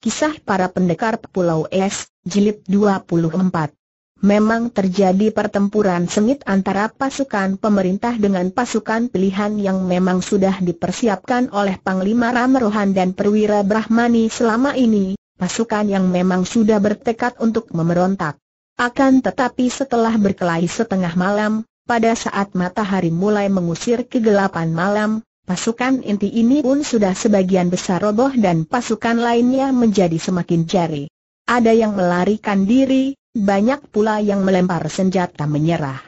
Kisah para pendekar Pulau Es, Jilid 24 Memang terjadi pertempuran sengit antara pasukan pemerintah dengan pasukan pilihan yang memang sudah dipersiapkan oleh Panglima Ramrohan dan Perwira Brahmani selama ini, pasukan yang memang sudah bertekad untuk memberontak. Akan tetapi setelah berkelahi setengah malam, pada saat matahari mulai mengusir kegelapan malam, Pasukan inti ini pun sudah sebagian besar roboh dan pasukan lainnya menjadi semakin jari. Ada yang melarikan diri, banyak pula yang melempar senjata menyerah.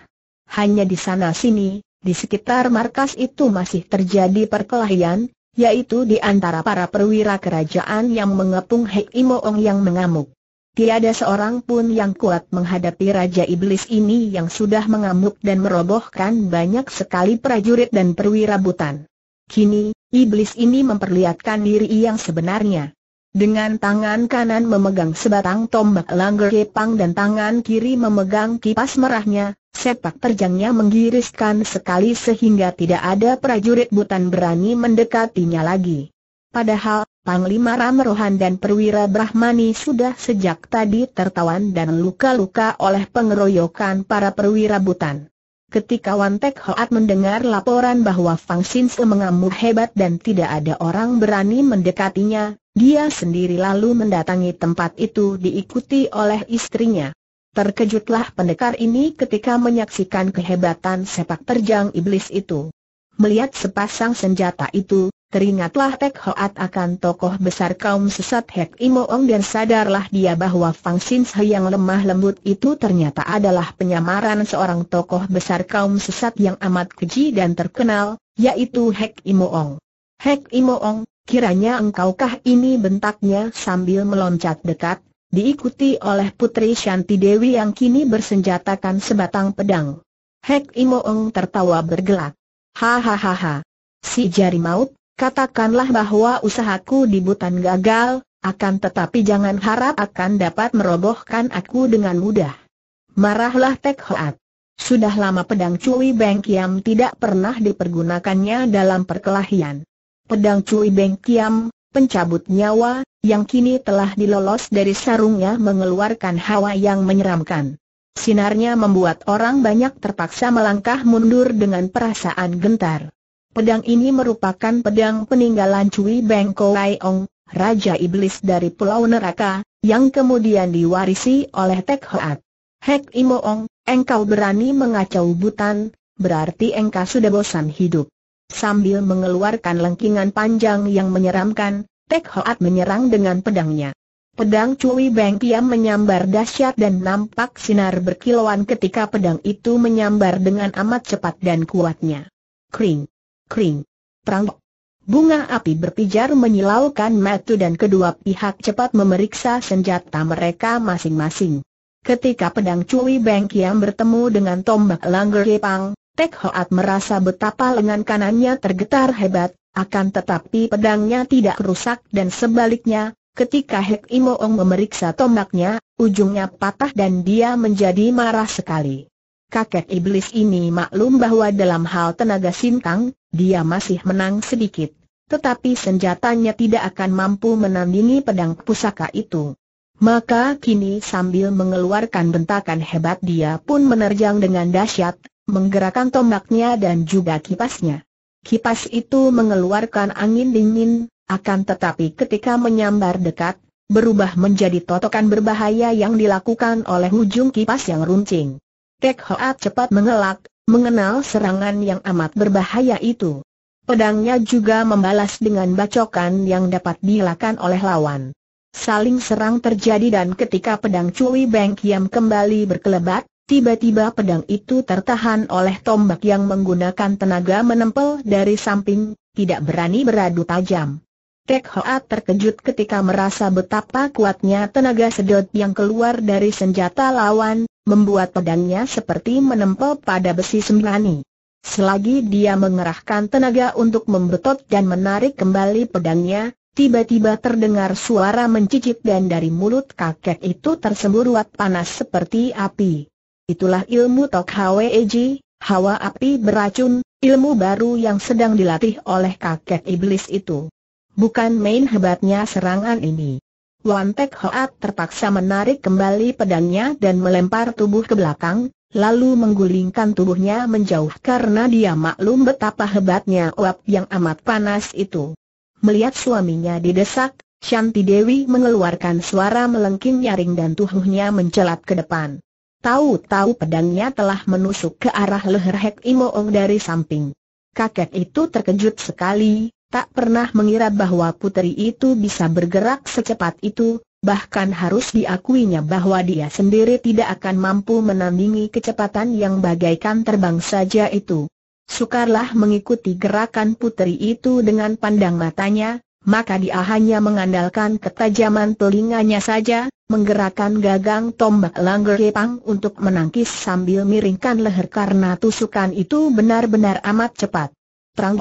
Hanya di sana sini, di sekitar markas itu masih terjadi perkelahian, yaitu di antara para perwira kerajaan yang mengepung Hei Imoong yang mengamuk. Tiada seorang pun yang kuat menghadapi Raja Iblis ini yang sudah mengamuk dan merobohkan banyak sekali prajurit dan perwira butan. Kini, iblis ini memperlihatkan diri yang sebenarnya. Dengan tangan kanan memegang sebatang tombak langgar kepang dan tangan kiri memegang kipas merahnya, sepak terjangnya menggiriskan sekali sehingga tidak ada prajurit butan berani mendekatinya lagi. Padahal, Panglima Ramrohan dan Perwira Brahmani sudah sejak tadi tertawan dan luka-luka oleh pengeroyokan para perwira butan. Ketika Wan Tek Hoat mendengar laporan bahwa Fang Xin Se mengamuk hebat dan tidak ada orang berani mendekatinya, dia sendiri lalu mendatangi tempat itu diikuti oleh istrinya. Terkejutlah pendekar ini ketika menyaksikan kehebatan sepak terjang iblis itu. Melihat sepasang senjata itu, Teringatlah Tek Hoat akan tokoh besar kaum sesat Hek Imoong dan sadarlah dia bahwa Fang Sin yang lemah lembut itu ternyata adalah penyamaran seorang tokoh besar kaum sesat yang amat keji dan terkenal, yaitu Hek Imoong. Hek Imoong, kiranya engkaukah ini bentaknya sambil meloncat dekat, diikuti oleh Putri Shanti Dewi yang kini bersenjatakan sebatang pedang. Hek Imoong tertawa bergelak. Hahaha. Si jari maut, Katakanlah bahwa usahaku di Butan gagal, akan tetapi jangan harap akan dapat merobohkan aku dengan mudah. Marahlah Tek Hoat. Sudah lama pedang Cui Beng Kiam tidak pernah dipergunakannya dalam perkelahian. Pedang Cui Beng Kiam, pencabut nyawa, yang kini telah dilolos dari sarungnya mengeluarkan hawa yang menyeramkan. Sinarnya membuat orang banyak terpaksa melangkah mundur dengan perasaan gentar. Pedang ini merupakan pedang peninggalan Cui Beng Ong, Raja Iblis dari Pulau Neraka, yang kemudian diwarisi oleh Tek Hoat. Hek Imo Ong, engkau berani mengacau butan, berarti engkau sudah bosan hidup. Sambil mengeluarkan lengkingan panjang yang menyeramkan, Tek Hoat menyerang dengan pedangnya. Pedang Cui Beng Kiam menyambar dahsyat dan nampak sinar berkilauan ketika pedang itu menyambar dengan amat cepat dan kuatnya. Kring kering. Prang. Bunga api berpijar menyilaukan metu dan kedua pihak cepat memeriksa senjata mereka masing-masing. Ketika pedang Cui Beng Kiam bertemu dengan tombak Langger Yepang, Tek Hoat merasa betapa lengan kanannya tergetar hebat, akan tetapi pedangnya tidak rusak dan sebaliknya, ketika Hek Imoong memeriksa tombaknya, ujungnya patah dan dia menjadi marah sekali kakek iblis ini maklum bahwa dalam hal tenaga sintang, dia masih menang sedikit. Tetapi senjatanya tidak akan mampu menandingi pedang pusaka itu. Maka kini sambil mengeluarkan bentakan hebat dia pun menerjang dengan dahsyat, menggerakkan tombaknya dan juga kipasnya. Kipas itu mengeluarkan angin dingin, akan tetapi ketika menyambar dekat, berubah menjadi totokan berbahaya yang dilakukan oleh ujung kipas yang runcing. Tek Hoat cepat mengelak, mengenal serangan yang amat berbahaya itu. Pedangnya juga membalas dengan bacokan yang dapat dilakukan oleh lawan. Saling serang terjadi dan ketika pedang Cui Beng Kiam kembali berkelebat, tiba-tiba pedang itu tertahan oleh tombak yang menggunakan tenaga menempel dari samping, tidak berani beradu tajam. Tek Hoat terkejut ketika merasa betapa kuatnya tenaga sedot yang keluar dari senjata lawan, membuat pedangnya seperti menempel pada besi sembrani. Selagi dia mengerahkan tenaga untuk membetot dan menarik kembali pedangnya, tiba-tiba terdengar suara mencicit dan dari mulut kakek itu tersemburuat panas seperti api. Itulah ilmu Tok Eji, hawa api beracun, ilmu baru yang sedang dilatih oleh kakek iblis itu. Bukan main hebatnya serangan ini. Wan Pek Hoat terpaksa menarik kembali pedangnya dan melempar tubuh ke belakang, lalu menggulingkan tubuhnya menjauh karena dia maklum betapa hebatnya uap yang amat panas itu. Melihat suaminya didesak, Shanti Dewi mengeluarkan suara melengking nyaring dan tubuhnya mencelat ke depan. Tahu-tahu pedangnya telah menusuk ke arah leher Hek Imoong dari samping. Kakek itu terkejut sekali, tak pernah mengira bahwa putri itu bisa bergerak secepat itu, bahkan harus diakuinya bahwa dia sendiri tidak akan mampu menandingi kecepatan yang bagaikan terbang saja itu. Sukarlah mengikuti gerakan putri itu dengan pandang matanya, maka dia hanya mengandalkan ketajaman telinganya saja, menggerakkan gagang tombak langgar kepang untuk menangkis sambil miringkan leher karena tusukan itu benar-benar amat cepat. Trang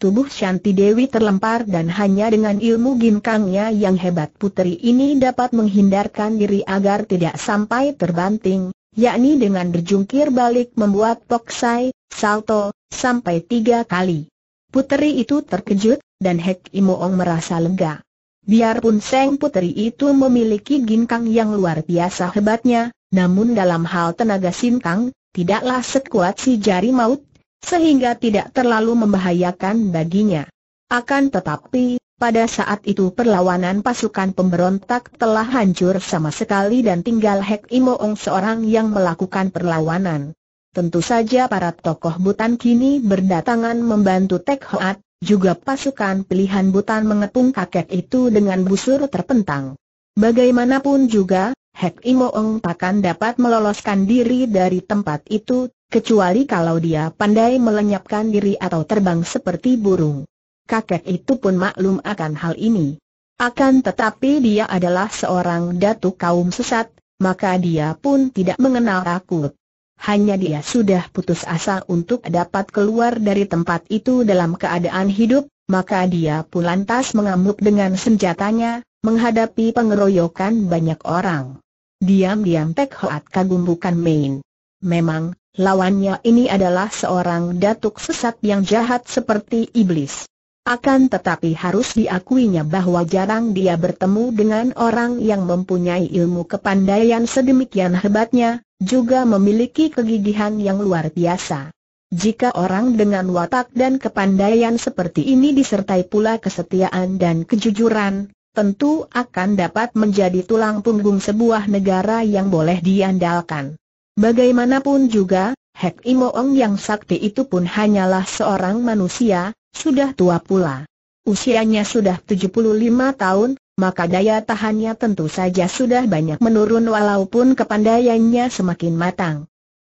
Tubuh Shanti Dewi terlempar dan hanya dengan ilmu ginkangnya yang hebat putri ini dapat menghindarkan diri agar tidak sampai terbanting, yakni dengan berjungkir balik membuat toksai, salto, sampai tiga kali. Putri itu terkejut, dan Hek Imoong merasa lega. Biarpun Seng putri itu memiliki ginkang yang luar biasa hebatnya, namun dalam hal tenaga sinkang, tidaklah sekuat si jari maut sehingga tidak terlalu membahayakan baginya. Akan tetapi, pada saat itu perlawanan pasukan pemberontak telah hancur sama sekali dan tinggal Hek Imoong seorang yang melakukan perlawanan. Tentu saja para tokoh Butan kini berdatangan membantu Tek Hoat, juga pasukan pilihan Butan mengepung kakek itu dengan busur terpentang. Bagaimanapun juga, Hek Imoong takkan dapat meloloskan diri dari tempat itu, kecuali kalau dia pandai melenyapkan diri atau terbang seperti burung. Kakek itu pun maklum akan hal ini. Akan tetapi dia adalah seorang datu kaum sesat, maka dia pun tidak mengenal takut. Hanya dia sudah putus asa untuk dapat keluar dari tempat itu dalam keadaan hidup, maka dia pun lantas mengamuk dengan senjatanya, menghadapi pengeroyokan banyak orang. Diam-diam Pek Hoat kagum bukan main. Memang, lawannya ini adalah seorang datuk sesat yang jahat seperti iblis. Akan tetapi harus diakuinya bahwa jarang dia bertemu dengan orang yang mempunyai ilmu kepandaian sedemikian hebatnya, juga memiliki kegigihan yang luar biasa. Jika orang dengan watak dan kepandaian seperti ini disertai pula kesetiaan dan kejujuran, tentu akan dapat menjadi tulang punggung sebuah negara yang boleh diandalkan. Bagaimanapun juga, Hek Imoong yang sakti itu pun hanyalah seorang manusia, sudah tua pula. Usianya sudah 75 tahun, maka daya tahannya tentu saja sudah banyak menurun walaupun kepandaiannya semakin matang.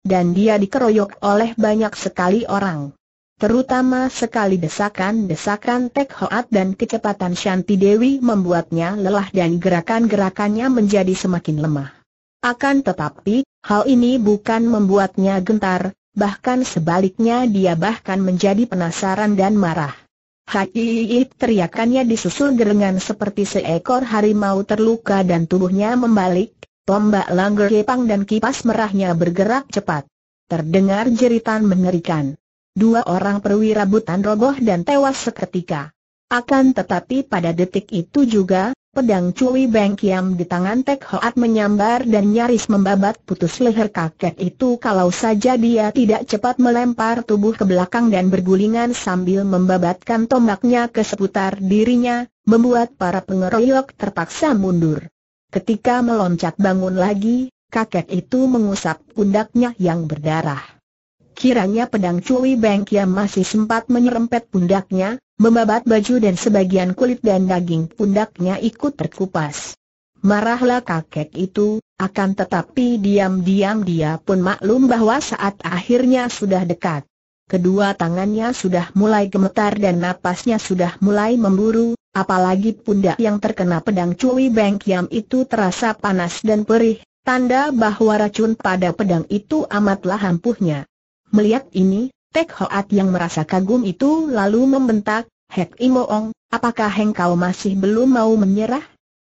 Dan dia dikeroyok oleh banyak sekali orang. Terutama sekali desakan-desakan Tek Hoat dan kecepatan Shanti Dewi membuatnya lelah dan gerakan-gerakannya menjadi semakin lemah. Akan tetapi, hal ini bukan membuatnya gentar, bahkan sebaliknya dia bahkan menjadi penasaran dan marah. Hai teriakannya disusul gerengan seperti seekor harimau terluka dan tubuhnya membalik, tombak langgar kepang dan kipas merahnya bergerak cepat. Terdengar jeritan mengerikan dua orang perwira butan roboh dan tewas seketika. Akan tetapi pada detik itu juga, pedang Cui Beng Kiam di tangan Tek Hoat menyambar dan nyaris membabat putus leher kakek itu kalau saja dia tidak cepat melempar tubuh ke belakang dan bergulingan sambil membabatkan tombaknya ke seputar dirinya, membuat para pengeroyok terpaksa mundur. Ketika meloncat bangun lagi, kakek itu mengusap pundaknya yang berdarah. Kiranya pedang Cui Beng Kiam masih sempat menyerempet pundaknya, membabat baju dan sebagian kulit dan daging pundaknya ikut terkupas. Marahlah kakek itu, akan tetapi diam-diam dia pun maklum bahwa saat akhirnya sudah dekat. Kedua tangannya sudah mulai gemetar dan napasnya sudah mulai memburu, apalagi pundak yang terkena pedang Cui Beng Kiam itu terasa panas dan perih, tanda bahwa racun pada pedang itu amatlah ampuhnya. Melihat ini, Tek Hoat yang merasa kagum itu lalu membentak, Hek Imoong, apakah engkau masih belum mau menyerah?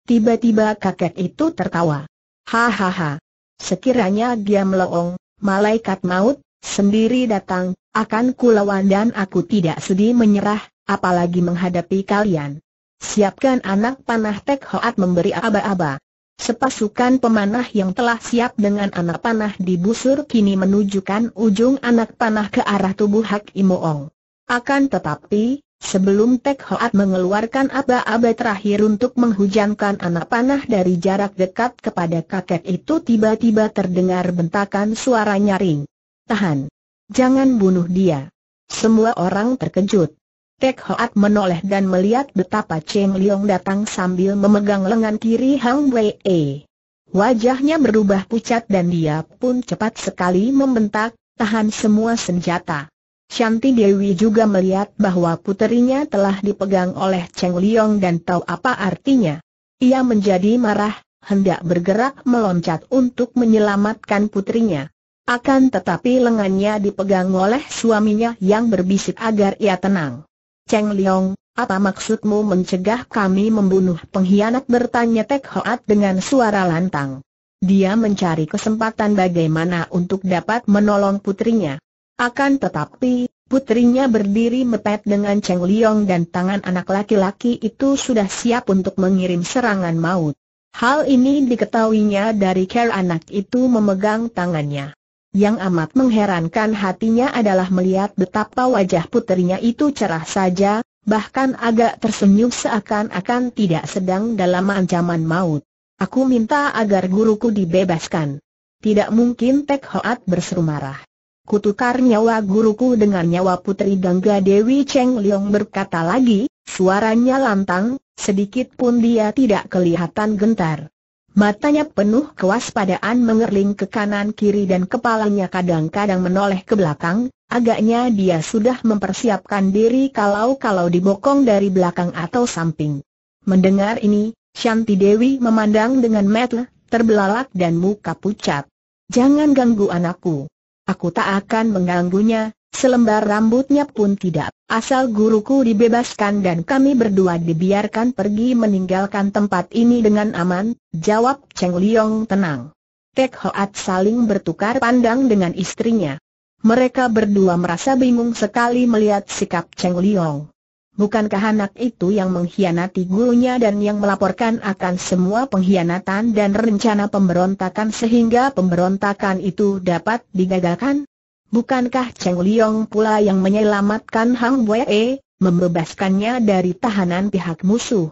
Tiba-tiba kakek itu tertawa. Hahaha. Sekiranya dia meloong, malaikat maut, sendiri datang, akan kulawan dan aku tidak sedih menyerah, apalagi menghadapi kalian. Siapkan anak panah Tek Hoat memberi aba-aba. Sepasukan pemanah yang telah siap dengan anak panah di busur kini menunjukkan ujung anak panah ke arah tubuh Hak Imoong. Akan tetapi, sebelum Tek Hoat mengeluarkan aba-aba terakhir untuk menghujankan anak panah dari jarak dekat kepada kakek itu tiba-tiba terdengar bentakan suara nyaring. Tahan! Jangan bunuh dia! Semua orang terkejut. Tek Hoat menoleh dan melihat betapa Cheng Liong datang sambil memegang lengan kiri Hang Wei. -e. Wajahnya berubah pucat dan dia pun cepat sekali membentak, tahan semua senjata. Shanti Dewi juga melihat bahwa puterinya telah dipegang oleh Cheng Liong dan tahu apa artinya. Ia menjadi marah, hendak bergerak meloncat untuk menyelamatkan putrinya. Akan tetapi lengannya dipegang oleh suaminya yang berbisik agar ia tenang. Cheng Liang, apa maksudmu mencegah kami membunuh pengkhianat bertanya Tek Hoat dengan suara lantang. Dia mencari kesempatan bagaimana untuk dapat menolong putrinya. Akan tetapi, putrinya berdiri mepet dengan Cheng Liong dan tangan anak laki-laki itu sudah siap untuk mengirim serangan maut. Hal ini diketahuinya dari care anak itu memegang tangannya. Yang amat mengherankan hatinya adalah melihat betapa wajah putrinya itu cerah saja, bahkan agak tersenyum seakan-akan tidak sedang dalam ancaman maut. Aku minta agar guruku dibebaskan. Tidak mungkin Tek Hoat berseru marah. Kutukar nyawa guruku dengan nyawa putri Gangga Dewi Cheng Leong berkata lagi, suaranya lantang, sedikit pun dia tidak kelihatan gentar. Matanya penuh kewaspadaan mengerling ke kanan kiri dan kepalanya kadang-kadang menoleh ke belakang, agaknya dia sudah mempersiapkan diri kalau-kalau dibokong dari belakang atau samping. Mendengar ini, Shanti Dewi memandang dengan mata terbelalak dan muka pucat. Jangan ganggu anakku. Aku tak akan mengganggunya, selembar rambutnya pun tidak. Asal guruku dibebaskan dan kami berdua dibiarkan pergi meninggalkan tempat ini dengan aman, jawab Cheng Liong tenang. Tek Hoat saling bertukar pandang dengan istrinya. Mereka berdua merasa bingung sekali melihat sikap Cheng Liong. Bukankah anak itu yang mengkhianati gurunya dan yang melaporkan akan semua pengkhianatan dan rencana pemberontakan sehingga pemberontakan itu dapat digagalkan? Bukankah Cheng Liong pula yang menyelamatkan Hang Wei, membebaskannya dari tahanan pihak musuh?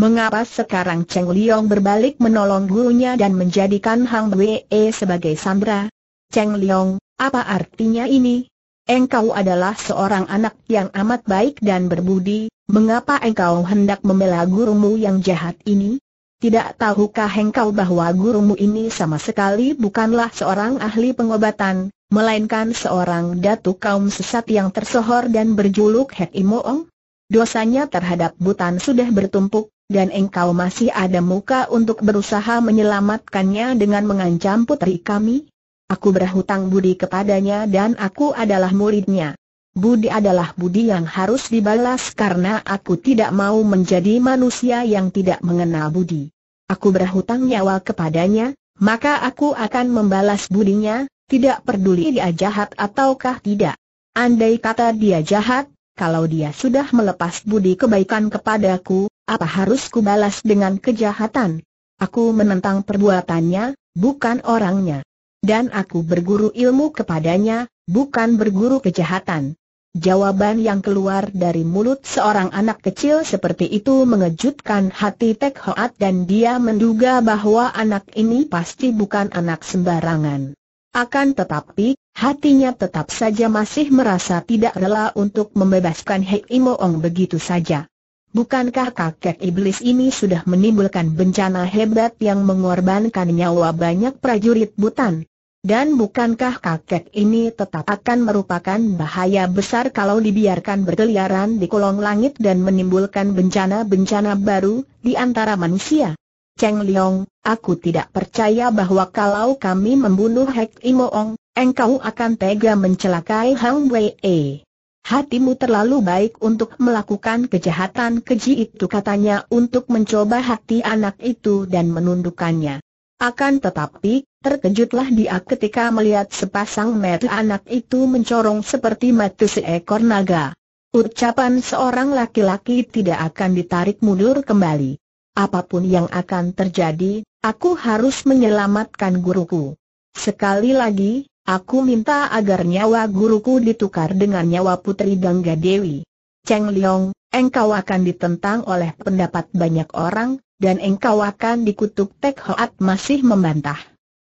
Mengapa sekarang Cheng Liong berbalik menolong gurunya dan menjadikan Hang Wei sebagai sandera? Cheng Liong, apa artinya ini? Engkau adalah seorang anak yang amat baik dan berbudi, mengapa engkau hendak membela gurumu yang jahat ini? Tidak tahukah engkau bahwa gurumu ini sama sekali bukanlah seorang ahli pengobatan, melainkan seorang datu kaum sesat yang tersohor dan berjuluk Hek Imoong? Dosanya terhadap Butan sudah bertumpuk, dan engkau masih ada muka untuk berusaha menyelamatkannya dengan mengancam putri kami? Aku berhutang budi kepadanya dan aku adalah muridnya. Budi adalah budi yang harus dibalas karena aku tidak mau menjadi manusia yang tidak mengenal budi. Aku berhutang nyawa kepadanya, maka aku akan membalas budinya, tidak peduli dia jahat ataukah tidak. Andai kata dia jahat, kalau dia sudah melepas budi kebaikan kepadaku, apa harus kubalas dengan kejahatan? Aku menentang perbuatannya, bukan orangnya dan aku berguru ilmu kepadanya, bukan berguru kejahatan. Jawaban yang keluar dari mulut seorang anak kecil seperti itu mengejutkan hati Tek Hoat dan dia menduga bahwa anak ini pasti bukan anak sembarangan. Akan tetapi, hatinya tetap saja masih merasa tidak rela untuk membebaskan Hei Imoong begitu saja. Bukankah kakek iblis ini sudah menimbulkan bencana hebat yang mengorbankan nyawa banyak prajurit butan? Dan bukankah kakek ini tetap akan merupakan bahaya besar kalau dibiarkan berkeliaran di kolong langit dan menimbulkan bencana-bencana baru di antara manusia? Cheng Liong, aku tidak percaya bahwa kalau kami membunuh Hek Imoong, engkau akan tega mencelakai Hang Wei. -e. Hatimu terlalu baik untuk melakukan kejahatan keji itu katanya untuk mencoba hati anak itu dan menundukkannya. Akan tetapi, terkejutlah dia ketika melihat sepasang mata anak itu mencorong seperti mata seekor naga. Ucapan seorang laki-laki tidak akan ditarik mundur kembali. Apapun yang akan terjadi, aku harus menyelamatkan guruku. Sekali lagi, aku minta agar nyawa guruku ditukar dengan nyawa putri Gangga Dewi. Cheng Liang, engkau akan ditentang oleh pendapat banyak orang, dan engkau akan dikutuk Tek Hoat masih membantah.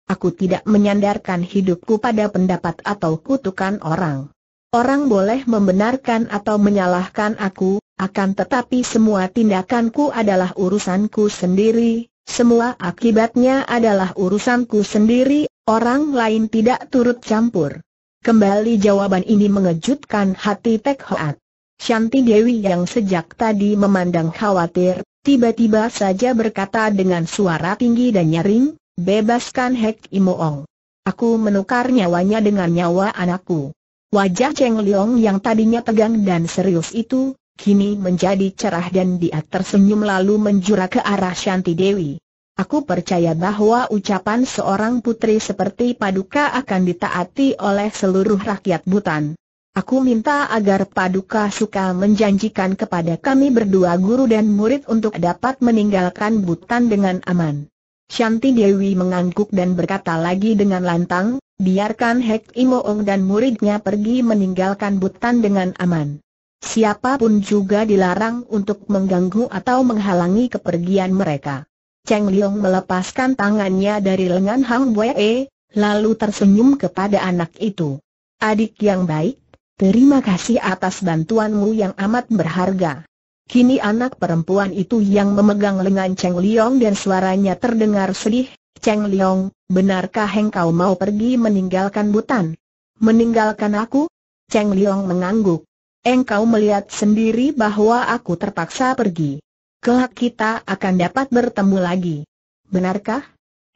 Aku tidak menyandarkan hidupku pada pendapat atau kutukan orang. Orang boleh membenarkan atau menyalahkan aku, akan tetapi semua tindakanku adalah urusanku sendiri, semua akibatnya adalah urusanku sendiri, orang lain tidak turut campur. Kembali jawaban ini mengejutkan hati Tek Hoat. Shanti Dewi yang sejak tadi memandang khawatir, tiba-tiba saja berkata dengan suara tinggi dan nyaring, bebaskan Hek Imoong. Aku menukar nyawanya dengan nyawa anakku. Wajah Cheng Leong yang tadinya tegang dan serius itu, kini menjadi cerah dan dia tersenyum lalu menjura ke arah Shanti Dewi. Aku percaya bahwa ucapan seorang putri seperti Paduka akan ditaati oleh seluruh rakyat Butan. Aku minta agar Paduka Suka menjanjikan kepada kami berdua guru dan murid untuk dapat meninggalkan Butan dengan aman. Shanti Dewi mengangguk dan berkata lagi dengan lantang, biarkan Hek Imoong dan muridnya pergi meninggalkan Butan dengan aman. Siapapun juga dilarang untuk mengganggu atau menghalangi kepergian mereka. Cheng Liong melepaskan tangannya dari lengan Hang Wei, lalu tersenyum kepada anak itu. Adik yang baik, Terima kasih atas bantuanmu yang amat berharga. Kini anak perempuan itu yang memegang lengan Cheng Liang dan suaranya terdengar sedih, Cheng Liang, benarkah engkau mau pergi meninggalkan Butan? Meninggalkan aku? Cheng Liang mengangguk. Engkau melihat sendiri bahwa aku terpaksa pergi. Kelak kita akan dapat bertemu lagi. Benarkah?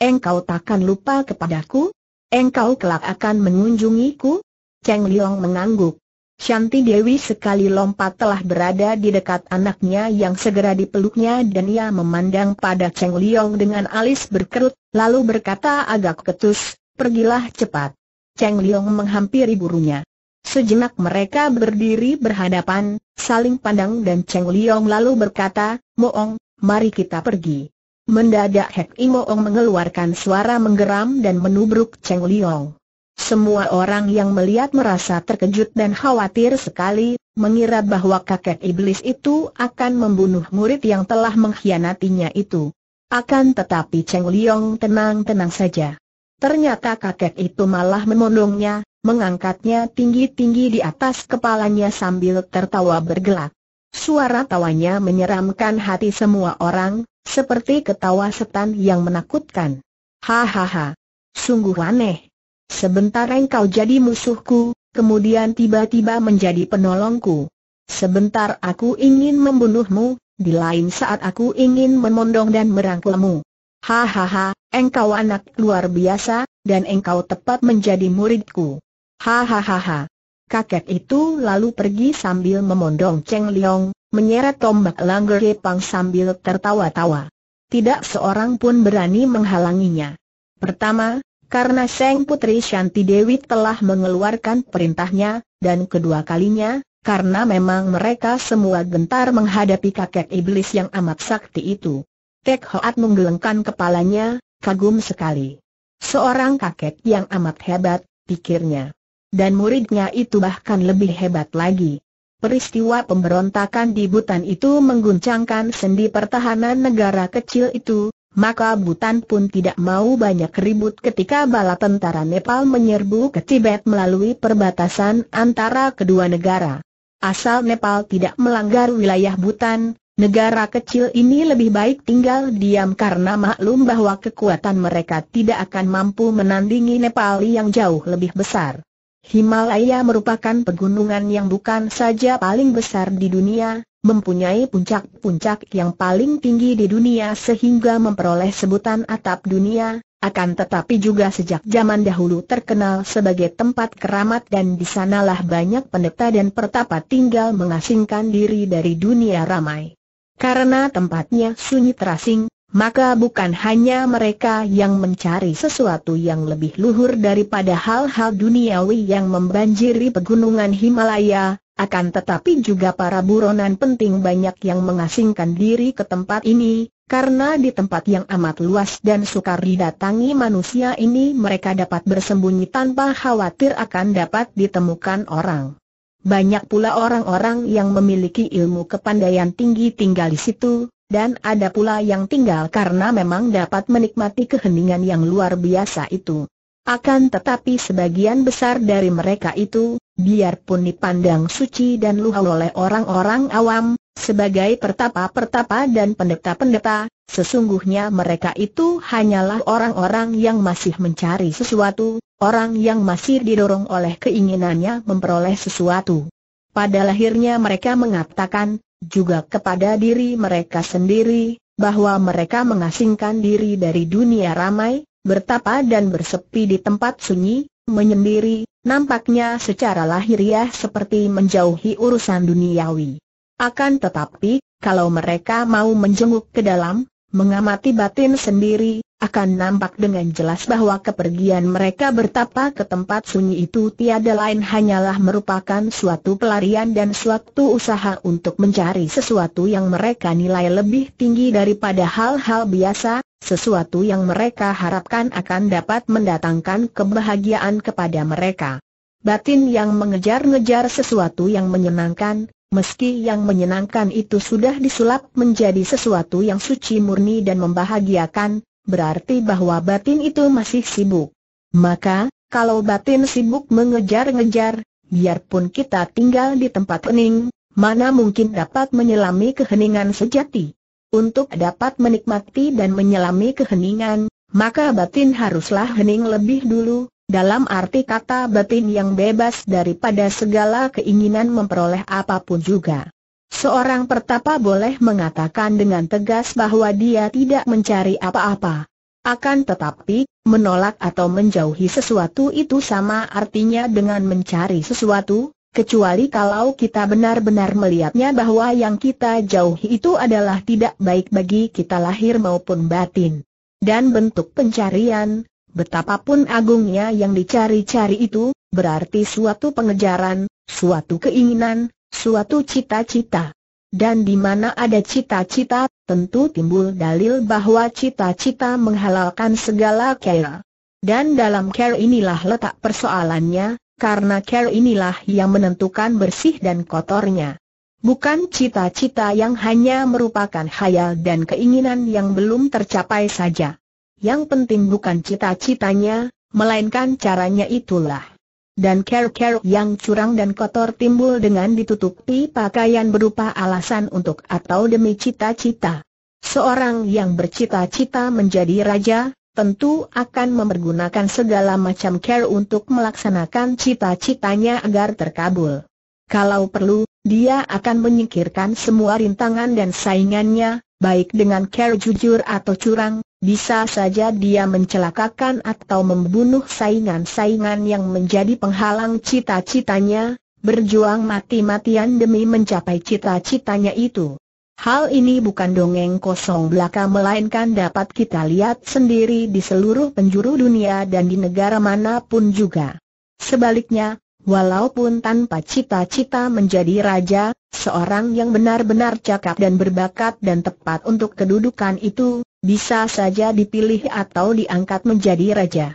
Engkau takkan lupa kepadaku? Engkau kelak akan mengunjungiku? Cheng Liong mengangguk. Shanti Dewi sekali lompat telah berada di dekat anaknya yang segera dipeluknya dan ia memandang pada Cheng Liong dengan alis berkerut, lalu berkata agak ketus, pergilah cepat. Cheng Liong menghampiri gurunya. Sejenak mereka berdiri berhadapan, saling pandang dan Cheng Liong lalu berkata, Moong, mari kita pergi. Mendadak Hek Imoong mengeluarkan suara menggeram dan menubruk Cheng Liong. Semua orang yang melihat merasa terkejut dan khawatir sekali, mengira bahwa kakek iblis itu akan membunuh murid yang telah mengkhianatinya itu. Akan tetapi Cheng Liong tenang-tenang saja. Ternyata kakek itu malah memondongnya, mengangkatnya tinggi-tinggi di atas kepalanya sambil tertawa bergelak. Suara tawanya menyeramkan hati semua orang, seperti ketawa setan yang menakutkan. Hahaha, sungguh aneh. Sebentar engkau jadi musuhku, kemudian tiba-tiba menjadi penolongku. Sebentar aku ingin membunuhmu, di lain saat aku ingin memondong dan merangkulmu. Hahaha, engkau anak luar biasa, dan engkau tepat menjadi muridku. Hahaha. Kakek itu lalu pergi sambil memondong Cheng Liong, menyeret tombak langgar Kepang sambil tertawa-tawa. Tidak seorang pun berani menghalanginya. Pertama, karena Seng Putri Shanti Dewi telah mengeluarkan perintahnya, dan kedua kalinya, karena memang mereka semua gentar menghadapi kakek iblis yang amat sakti itu. Tek Hoat menggelengkan kepalanya, kagum sekali. Seorang kakek yang amat hebat, pikirnya. Dan muridnya itu bahkan lebih hebat lagi. Peristiwa pemberontakan di Butan itu mengguncangkan sendi pertahanan negara kecil itu, maka Butan pun tidak mau banyak ribut ketika bala tentara Nepal menyerbu ke Tibet melalui perbatasan antara kedua negara. Asal Nepal tidak melanggar wilayah Butan, negara kecil ini lebih baik tinggal diam karena maklum bahwa kekuatan mereka tidak akan mampu menandingi Nepal yang jauh lebih besar. Himalaya merupakan pegunungan yang bukan saja paling besar di dunia, mempunyai puncak-puncak yang paling tinggi di dunia sehingga memperoleh sebutan atap dunia, akan tetapi juga sejak zaman dahulu terkenal sebagai tempat keramat dan di sanalah banyak pendeta dan pertapa tinggal mengasingkan diri dari dunia ramai. Karena tempatnya sunyi terasing, maka bukan hanya mereka yang mencari sesuatu yang lebih luhur daripada hal-hal duniawi yang membanjiri pegunungan Himalaya, akan tetapi juga para buronan penting banyak yang mengasingkan diri ke tempat ini, karena di tempat yang amat luas dan sukar didatangi manusia ini mereka dapat bersembunyi tanpa khawatir akan dapat ditemukan orang. Banyak pula orang-orang yang memiliki ilmu kepandaian tinggi tinggal di situ, dan ada pula yang tinggal karena memang dapat menikmati keheningan yang luar biasa itu. Akan tetapi sebagian besar dari mereka itu, biarpun dipandang suci dan luhur oleh orang-orang awam, sebagai pertapa-pertapa dan pendeta-pendeta, sesungguhnya mereka itu hanyalah orang-orang yang masih mencari sesuatu, orang yang masih didorong oleh keinginannya memperoleh sesuatu. Pada lahirnya mereka mengatakan, juga kepada diri mereka sendiri, bahwa mereka mengasingkan diri dari dunia ramai, bertapa dan bersepi di tempat sunyi, menyendiri, nampaknya secara lahiriah seperti menjauhi urusan duniawi. Akan tetapi, kalau mereka mau menjenguk ke dalam, mengamati batin sendiri, akan nampak dengan jelas bahwa kepergian mereka bertapa ke tempat sunyi itu tiada lain hanyalah merupakan suatu pelarian dan suatu usaha untuk mencari sesuatu yang mereka nilai lebih tinggi daripada hal-hal biasa, sesuatu yang mereka harapkan akan dapat mendatangkan kebahagiaan kepada mereka. Batin yang mengejar-ngejar sesuatu yang menyenangkan, meski yang menyenangkan itu sudah disulap menjadi sesuatu yang suci murni dan membahagiakan, berarti bahwa batin itu masih sibuk. Maka, kalau batin sibuk mengejar-ngejar, biarpun kita tinggal di tempat hening, mana mungkin dapat menyelami keheningan sejati. Untuk dapat menikmati dan menyelami keheningan, maka batin haruslah hening lebih dulu, dalam arti kata batin yang bebas daripada segala keinginan memperoleh apapun juga. Seorang pertapa boleh mengatakan dengan tegas bahwa dia tidak mencari apa-apa. Akan tetapi, menolak atau menjauhi sesuatu itu sama artinya dengan mencari sesuatu, kecuali kalau kita benar-benar melihatnya bahwa yang kita jauhi itu adalah tidak baik bagi kita lahir maupun batin. Dan bentuk pencarian, betapapun agungnya yang dicari-cari itu, berarti suatu pengejaran, suatu keinginan, suatu cita-cita. Dan di mana ada cita-cita, tentu timbul dalil bahwa cita-cita menghalalkan segala care. Dan dalam care inilah letak persoalannya, karena care inilah yang menentukan bersih dan kotornya. Bukan cita-cita yang hanya merupakan khayal dan keinginan yang belum tercapai saja. Yang penting bukan cita-citanya, melainkan caranya itulah dan care-care yang curang dan kotor timbul dengan ditutupi pakaian berupa alasan untuk atau demi cita-cita. Seorang yang bercita-cita menjadi raja, tentu akan mempergunakan segala macam care untuk melaksanakan cita-citanya agar terkabul. Kalau perlu, dia akan menyingkirkan semua rintangan dan saingannya, baik dengan care jujur atau curang, bisa saja dia mencelakakan atau membunuh saingan-saingan yang menjadi penghalang cita-citanya, berjuang mati-matian demi mencapai cita-citanya itu. Hal ini bukan dongeng kosong belaka melainkan dapat kita lihat sendiri di seluruh penjuru dunia dan di negara manapun juga. Sebaliknya, Walaupun tanpa cita-cita menjadi raja, seorang yang benar-benar cakap dan berbakat dan tepat untuk kedudukan itu, bisa saja dipilih atau diangkat menjadi raja.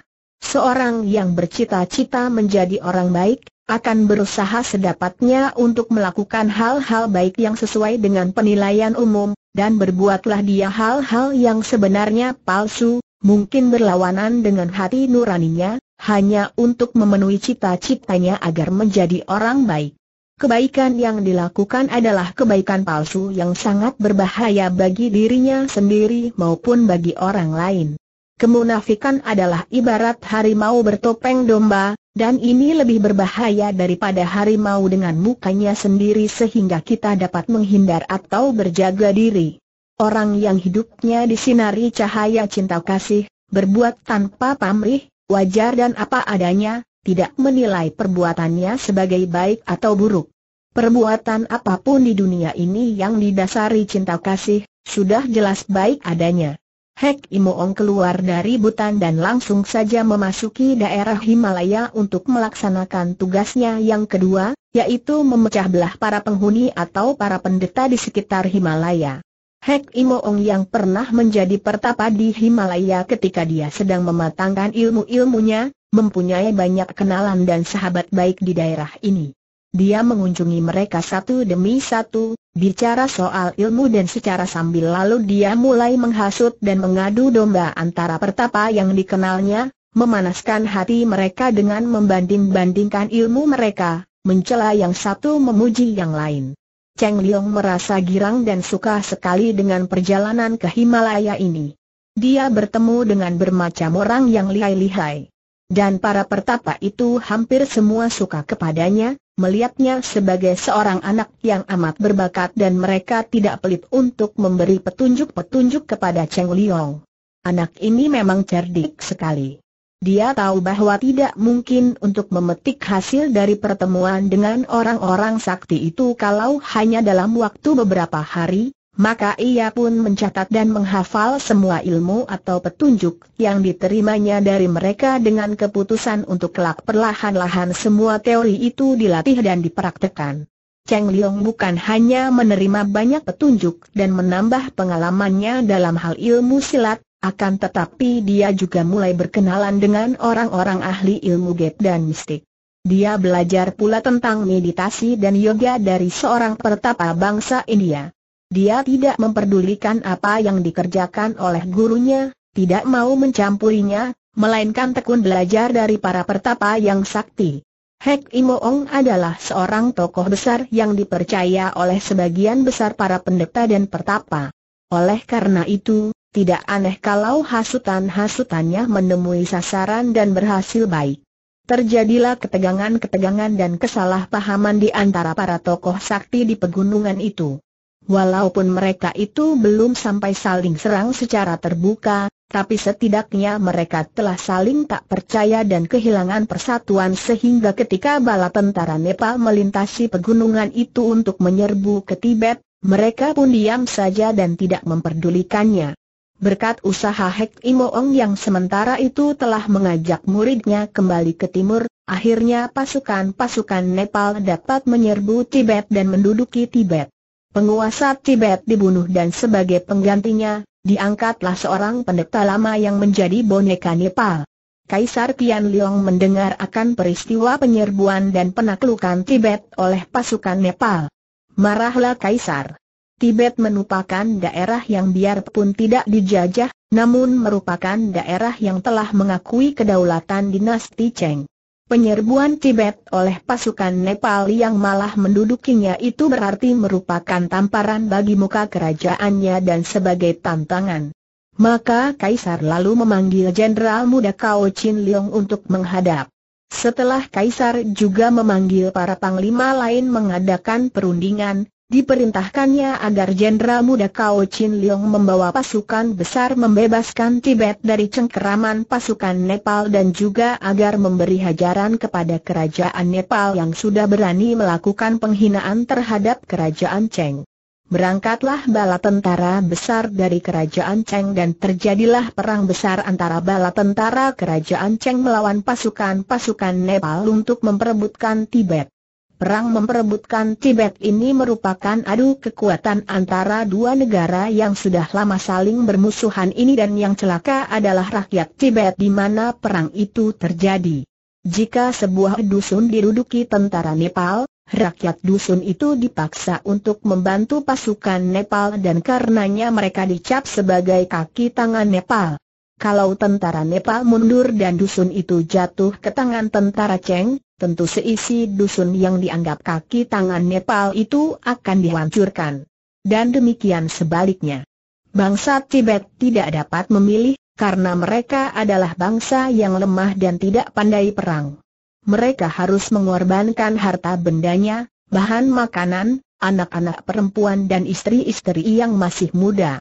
Seorang yang bercita-cita menjadi orang baik, akan berusaha sedapatnya untuk melakukan hal-hal baik yang sesuai dengan penilaian umum, dan berbuatlah dia hal-hal yang sebenarnya palsu, mungkin berlawanan dengan hati nuraninya, hanya untuk memenuhi cita-citanya agar menjadi orang baik. Kebaikan yang dilakukan adalah kebaikan palsu yang sangat berbahaya bagi dirinya sendiri maupun bagi orang lain. Kemunafikan adalah ibarat harimau bertopeng domba, dan ini lebih berbahaya daripada harimau dengan mukanya sendiri sehingga kita dapat menghindar atau berjaga diri. Orang yang hidupnya disinari cahaya cinta kasih, berbuat tanpa pamrih, wajar dan apa adanya, tidak menilai perbuatannya sebagai baik atau buruk. Perbuatan apapun di dunia ini yang didasari cinta kasih, sudah jelas baik adanya. Hek Imoong keluar dari butan dan langsung saja memasuki daerah Himalaya untuk melaksanakan tugasnya yang kedua, yaitu memecah belah para penghuni atau para pendeta di sekitar Himalaya. Hek Imoong yang pernah menjadi pertapa di Himalaya ketika dia sedang mematangkan ilmu-ilmunya, mempunyai banyak kenalan dan sahabat baik di daerah ini. Dia mengunjungi mereka satu demi satu, bicara soal ilmu dan secara sambil lalu dia mulai menghasut dan mengadu domba antara pertapa yang dikenalnya, memanaskan hati mereka dengan membanding-bandingkan ilmu mereka, mencela yang satu memuji yang lain. Cheng Liong merasa girang dan suka sekali dengan perjalanan ke Himalaya ini. Dia bertemu dengan bermacam orang yang lihai-lihai. Dan para pertapa itu hampir semua suka kepadanya, melihatnya sebagai seorang anak yang amat berbakat dan mereka tidak pelit untuk memberi petunjuk-petunjuk kepada Cheng Liong. Anak ini memang cerdik sekali. Dia tahu bahwa tidak mungkin untuk memetik hasil dari pertemuan dengan orang-orang sakti itu kalau hanya dalam waktu beberapa hari, maka ia pun mencatat dan menghafal semua ilmu atau petunjuk yang diterimanya dari mereka dengan keputusan untuk kelak perlahan-lahan semua teori itu dilatih dan dipraktekan. Cheng Liong bukan hanya menerima banyak petunjuk dan menambah pengalamannya dalam hal ilmu silat, akan tetapi dia juga mulai berkenalan dengan orang-orang ahli ilmu gap dan mistik. Dia belajar pula tentang meditasi dan yoga dari seorang pertapa bangsa India. Dia tidak memperdulikan apa yang dikerjakan oleh gurunya, tidak mau mencampurinya, melainkan tekun belajar dari para pertapa yang sakti. Hek Imoong adalah seorang tokoh besar yang dipercaya oleh sebagian besar para pendeta dan pertapa. Oleh karena itu, tidak aneh kalau hasutan-hasutannya menemui sasaran dan berhasil baik. Terjadilah ketegangan-ketegangan dan kesalahpahaman di antara para tokoh sakti di pegunungan itu. Walaupun mereka itu belum sampai saling serang secara terbuka, tapi setidaknya mereka telah saling tak percaya dan kehilangan persatuan sehingga ketika bala tentara Nepal melintasi pegunungan itu untuk menyerbu ke Tibet, mereka pun diam saja dan tidak memperdulikannya. Berkat usaha Hek Imoong yang sementara itu telah mengajak muridnya kembali ke timur, akhirnya pasukan-pasukan Nepal dapat menyerbu Tibet dan menduduki Tibet penguasa Tibet dibunuh dan sebagai penggantinya, diangkatlah seorang pendeta lama yang menjadi boneka Nepal. Kaisar Tian Liong mendengar akan peristiwa penyerbuan dan penaklukan Tibet oleh pasukan Nepal. Marahlah Kaisar. Tibet merupakan daerah yang biarpun tidak dijajah, namun merupakan daerah yang telah mengakui kedaulatan dinasti Cheng. Penyerbuan Tibet oleh pasukan Nepal yang malah mendudukinya itu berarti merupakan tamparan bagi muka kerajaannya dan sebagai tantangan. Maka Kaisar lalu memanggil Jenderal Muda Kao Chin Leong untuk menghadap. Setelah Kaisar juga memanggil para panglima lain mengadakan perundingan, Diperintahkannya agar Jenderal Muda Kao Chin Leong membawa pasukan besar membebaskan Tibet dari cengkeraman pasukan Nepal dan juga agar memberi hajaran kepada kerajaan Nepal yang sudah berani melakukan penghinaan terhadap kerajaan Cheng. Berangkatlah bala tentara besar dari kerajaan Cheng dan terjadilah perang besar antara bala tentara kerajaan Cheng melawan pasukan-pasukan Nepal untuk memperebutkan Tibet. Perang memperebutkan Tibet ini merupakan adu kekuatan antara dua negara yang sudah lama saling bermusuhan ini dan yang celaka adalah rakyat Tibet di mana perang itu terjadi. Jika sebuah dusun diduduki tentara Nepal, rakyat dusun itu dipaksa untuk membantu pasukan Nepal dan karenanya mereka dicap sebagai kaki tangan Nepal. Kalau tentara Nepal mundur dan dusun itu jatuh ke tangan tentara Cheng, tentu seisi dusun yang dianggap kaki tangan Nepal itu akan dihancurkan. Dan demikian sebaliknya. Bangsa Tibet tidak dapat memilih, karena mereka adalah bangsa yang lemah dan tidak pandai perang. Mereka harus mengorbankan harta bendanya, bahan makanan, anak-anak perempuan dan istri-istri yang masih muda.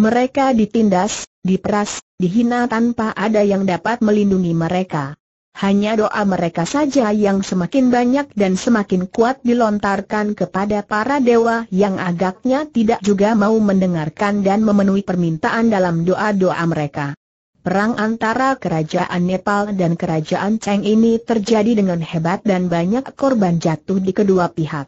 Mereka ditindas, diperas, dihina tanpa ada yang dapat melindungi mereka. Hanya doa mereka saja yang semakin banyak dan semakin kuat dilontarkan kepada para dewa yang agaknya tidak juga mau mendengarkan dan memenuhi permintaan dalam doa-doa mereka. Perang antara kerajaan Nepal dan kerajaan Cheng ini terjadi dengan hebat dan banyak korban jatuh di kedua pihak.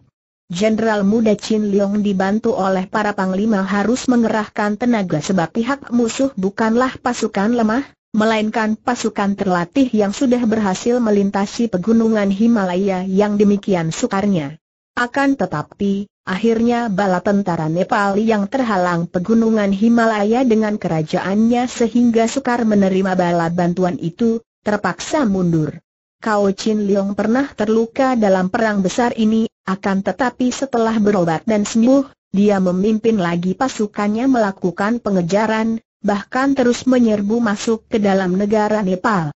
Jenderal muda Chin Leong dibantu oleh para panglima harus mengerahkan tenaga sebab pihak musuh bukanlah pasukan lemah, melainkan pasukan terlatih yang sudah berhasil melintasi pegunungan Himalaya yang demikian sukarnya. Akan tetapi, akhirnya bala tentara Nepal yang terhalang pegunungan Himalaya dengan kerajaannya sehingga sukar menerima bala bantuan itu, terpaksa mundur. Kao Chin Leong pernah terluka dalam perang besar ini, akan tetapi setelah berobat dan sembuh, dia memimpin lagi pasukannya melakukan pengejaran, bahkan terus menyerbu masuk ke dalam negara Nepal.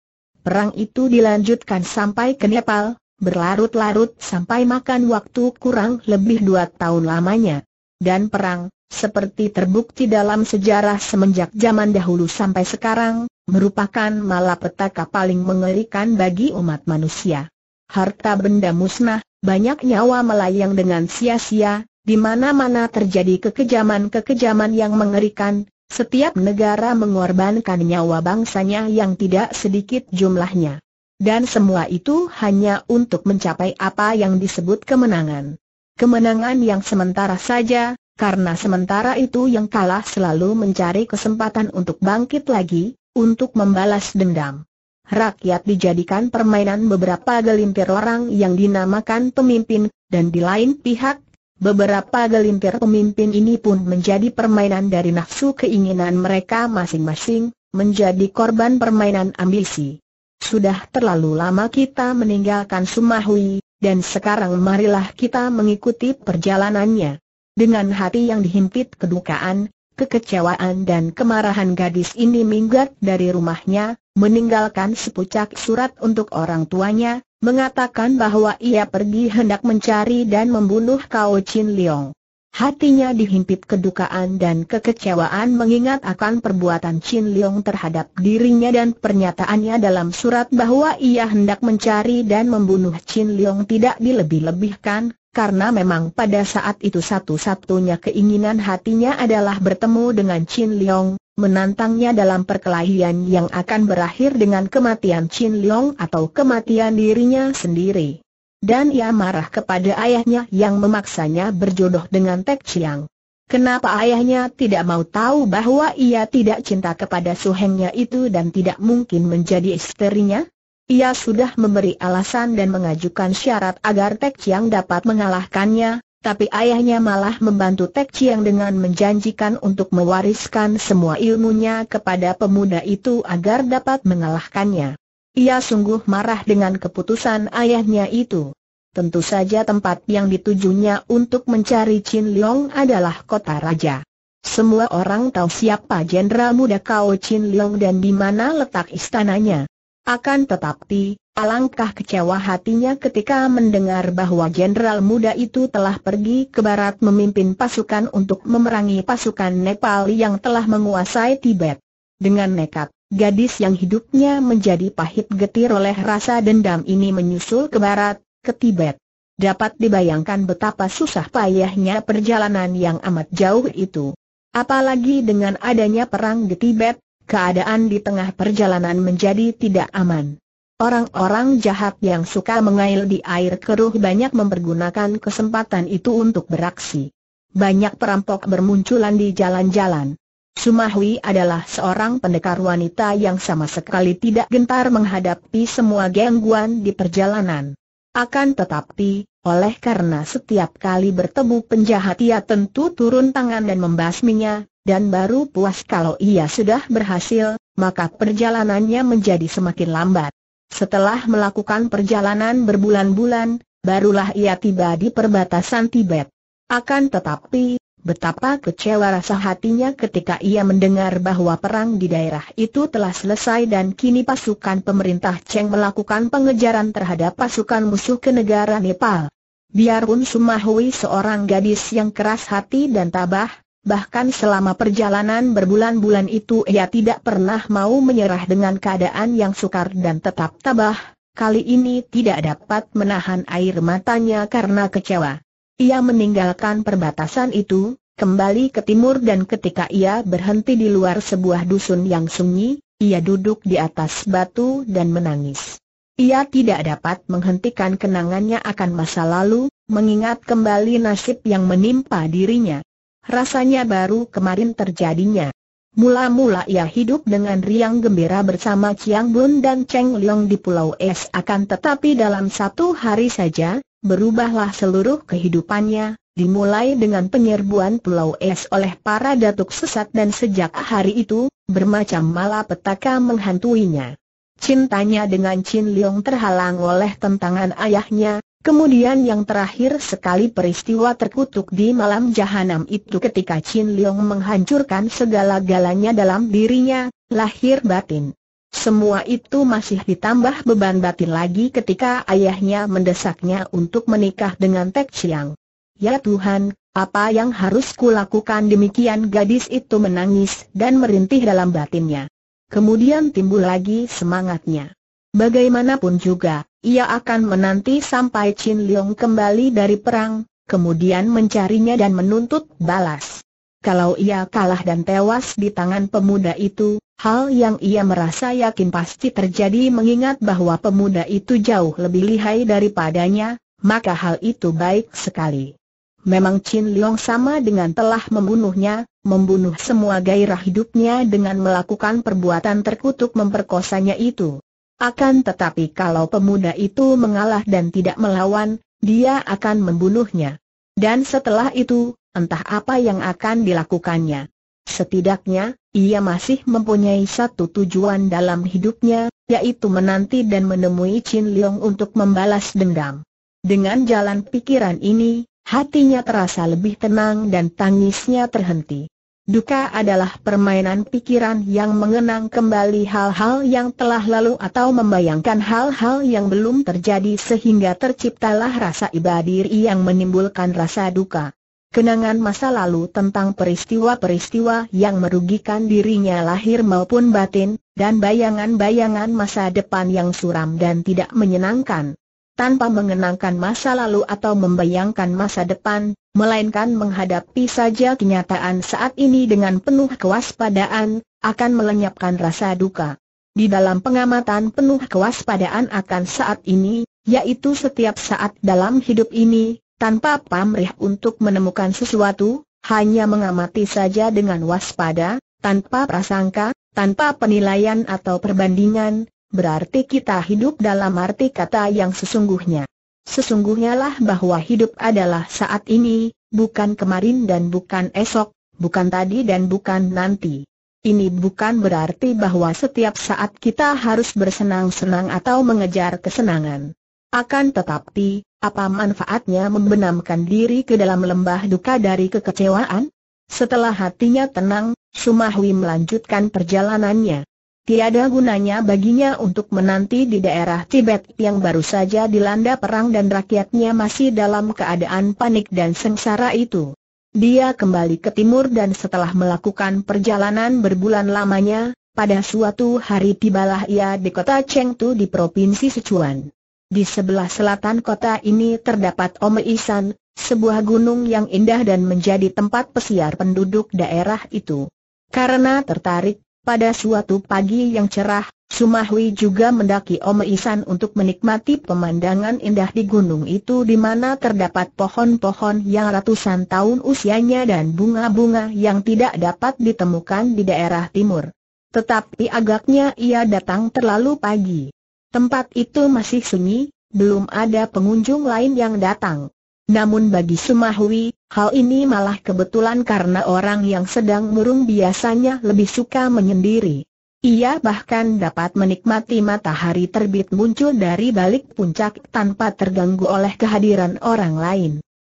Perang itu dilanjutkan sampai ke Nepal, berlarut-larut sampai makan waktu kurang lebih dua tahun lamanya. Dan perang, seperti terbukti dalam sejarah semenjak zaman dahulu sampai sekarang, merupakan malapetaka paling mengerikan bagi umat manusia. Harta benda musnah, banyak nyawa melayang dengan sia-sia, di mana-mana terjadi kekejaman-kekejaman yang mengerikan, setiap negara mengorbankan nyawa bangsanya yang tidak sedikit jumlahnya. Dan semua itu hanya untuk mencapai apa yang disebut kemenangan. Kemenangan yang sementara saja, karena sementara itu yang kalah selalu mencari kesempatan untuk bangkit lagi, untuk membalas dendam. Rakyat dijadikan permainan beberapa gelintir orang yang dinamakan pemimpin, dan di lain pihak, Beberapa gelintir pemimpin ini pun menjadi permainan dari nafsu keinginan mereka masing-masing, menjadi korban permainan ambisi. Sudah terlalu lama kita meninggalkan Sumahui, dan sekarang marilah kita mengikuti perjalanannya. Dengan hati yang dihimpit kedukaan, kekecewaan dan kemarahan gadis ini minggat dari rumahnya, meninggalkan sepucak surat untuk orang tuanya, mengatakan bahwa ia pergi hendak mencari dan membunuh Kao Chin Leong. Hatinya dihimpit kedukaan dan kekecewaan mengingat akan perbuatan Chin Leong terhadap dirinya dan pernyataannya dalam surat bahwa ia hendak mencari dan membunuh Chin Leong tidak dilebih-lebihkan, karena memang pada saat itu satu-satunya keinginan hatinya adalah bertemu dengan Chin Leong, menantangnya dalam perkelahian yang akan berakhir dengan kematian Chin Leong atau kematian dirinya sendiri. Dan ia marah kepada ayahnya yang memaksanya berjodoh dengan Tek Chiang. Kenapa ayahnya tidak mau tahu bahwa ia tidak cinta kepada suhengnya itu dan tidak mungkin menjadi istrinya? Ia sudah memberi alasan dan mengajukan syarat agar Tek Chiang dapat mengalahkannya, tapi ayahnya malah membantu Tek Chiang dengan menjanjikan untuk mewariskan semua ilmunya kepada pemuda itu agar dapat mengalahkannya. Ia sungguh marah dengan keputusan ayahnya itu. Tentu saja tempat yang ditujunya untuk mencari Chin Leong adalah kota raja. Semua orang tahu siapa jenderal muda Kao Chin Leong dan di mana letak istananya. Akan tetapi, Alangkah kecewa hatinya ketika mendengar bahwa jenderal muda itu telah pergi ke barat memimpin pasukan untuk memerangi pasukan Nepal yang telah menguasai Tibet. Dengan nekat, gadis yang hidupnya menjadi pahit getir oleh rasa dendam ini menyusul ke barat, ke Tibet. Dapat dibayangkan betapa susah payahnya perjalanan yang amat jauh itu. Apalagi dengan adanya perang di Tibet, keadaan di tengah perjalanan menjadi tidak aman. Orang-orang jahat yang suka mengail di air keruh banyak mempergunakan kesempatan itu untuk beraksi. Banyak perampok bermunculan di jalan-jalan. Sumahwi adalah seorang pendekar wanita yang sama sekali tidak gentar menghadapi semua gangguan di perjalanan. Akan tetapi, oleh karena setiap kali bertemu penjahat ia tentu turun tangan dan membasminya, dan baru puas kalau ia sudah berhasil, maka perjalanannya menjadi semakin lambat. Setelah melakukan perjalanan berbulan-bulan, barulah ia tiba di perbatasan Tibet. Akan tetapi, betapa kecewa rasa hatinya ketika ia mendengar bahwa perang di daerah itu telah selesai dan kini pasukan pemerintah Cheng melakukan pengejaran terhadap pasukan musuh ke negara Nepal. Biarpun Sumahui seorang gadis yang keras hati dan tabah, Bahkan selama perjalanan berbulan-bulan itu ia tidak pernah mau menyerah dengan keadaan yang sukar dan tetap tabah, kali ini tidak dapat menahan air matanya karena kecewa. Ia meninggalkan perbatasan itu, kembali ke timur dan ketika ia berhenti di luar sebuah dusun yang sunyi, ia duduk di atas batu dan menangis. Ia tidak dapat menghentikan kenangannya akan masa lalu, mengingat kembali nasib yang menimpa dirinya. Rasanya baru kemarin terjadinya. Mula-mula ia hidup dengan riang gembira bersama Chiang Bun dan Cheng Leong di Pulau Es akan tetapi dalam satu hari saja, berubahlah seluruh kehidupannya, dimulai dengan penyerbuan Pulau Es oleh para datuk sesat dan sejak hari itu, bermacam malapetaka menghantuinya. Cintanya dengan Chin Liang terhalang oleh tentangan ayahnya, Kemudian yang terakhir sekali peristiwa terkutuk di malam jahanam itu ketika Chin Leong menghancurkan segala-galanya dalam dirinya, lahir batin. Semua itu masih ditambah beban batin lagi ketika ayahnya mendesaknya untuk menikah dengan Tek Chiang. Ya Tuhan, apa yang harus kulakukan demikian gadis itu menangis dan merintih dalam batinnya. Kemudian timbul lagi semangatnya. Bagaimanapun juga, ia akan menanti sampai Chin Leong kembali dari perang, kemudian mencarinya dan menuntut balas. Kalau ia kalah dan tewas di tangan pemuda itu, hal yang ia merasa yakin pasti terjadi mengingat bahwa pemuda itu jauh lebih lihai daripadanya, maka hal itu baik sekali. Memang Chin Leong sama dengan telah membunuhnya, membunuh semua gairah hidupnya dengan melakukan perbuatan terkutuk memperkosanya itu. Akan tetapi kalau pemuda itu mengalah dan tidak melawan, dia akan membunuhnya. Dan setelah itu, entah apa yang akan dilakukannya. Setidaknya, ia masih mempunyai satu tujuan dalam hidupnya, yaitu menanti dan menemui Chin Leong untuk membalas dendam. Dengan jalan pikiran ini, hatinya terasa lebih tenang dan tangisnya terhenti. Duka adalah permainan pikiran yang mengenang kembali hal-hal yang telah lalu atau membayangkan hal-hal yang belum terjadi sehingga terciptalah rasa ibadiri yang menimbulkan rasa duka. Kenangan masa lalu tentang peristiwa-peristiwa yang merugikan dirinya lahir maupun batin, dan bayangan-bayangan masa depan yang suram dan tidak menyenangkan. Tanpa mengenangkan masa lalu atau membayangkan masa depan, melainkan menghadapi saja kenyataan saat ini dengan penuh kewaspadaan, akan melenyapkan rasa duka. Di dalam pengamatan penuh kewaspadaan akan saat ini, yaitu setiap saat dalam hidup ini, tanpa pamrih untuk menemukan sesuatu, hanya mengamati saja dengan waspada, tanpa prasangka, tanpa penilaian atau perbandingan, berarti kita hidup dalam arti kata yang sesungguhnya. Sesungguhnya lah bahwa hidup adalah saat ini, bukan kemarin dan bukan esok, bukan tadi dan bukan nanti. Ini bukan berarti bahwa setiap saat kita harus bersenang-senang atau mengejar kesenangan. Akan tetapi, apa manfaatnya membenamkan diri ke dalam lembah duka dari kekecewaan? Setelah hatinya tenang, Sumahwi melanjutkan perjalanannya. Tiada gunanya baginya untuk menanti di daerah Tibet yang baru saja dilanda perang dan rakyatnya masih dalam keadaan panik dan sengsara itu. Dia kembali ke timur dan setelah melakukan perjalanan berbulan lamanya, pada suatu hari tibalah ia di kota Chengtu di Provinsi Sichuan. Di sebelah selatan kota ini terdapat Omeisan, sebuah gunung yang indah dan menjadi tempat pesiar penduduk daerah itu. Karena tertarik pada suatu pagi yang cerah, Sumahwi juga mendaki Omeisan untuk menikmati pemandangan indah di gunung itu di mana terdapat pohon-pohon yang ratusan tahun usianya dan bunga-bunga yang tidak dapat ditemukan di daerah timur. Tetapi agaknya ia datang terlalu pagi. Tempat itu masih sunyi, belum ada pengunjung lain yang datang. Namun bagi Sumahwi, Hal ini malah kebetulan karena orang yang sedang murung biasanya lebih suka menyendiri. Ia bahkan dapat menikmati matahari terbit muncul dari balik puncak tanpa terganggu oleh kehadiran orang lain.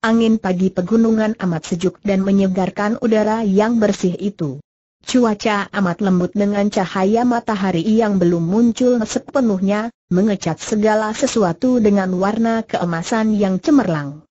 Angin pagi pegunungan amat sejuk dan menyegarkan udara yang bersih itu. Cuaca amat lembut dengan cahaya matahari yang belum muncul sepenuhnya, mengecat segala sesuatu dengan warna keemasan yang cemerlang.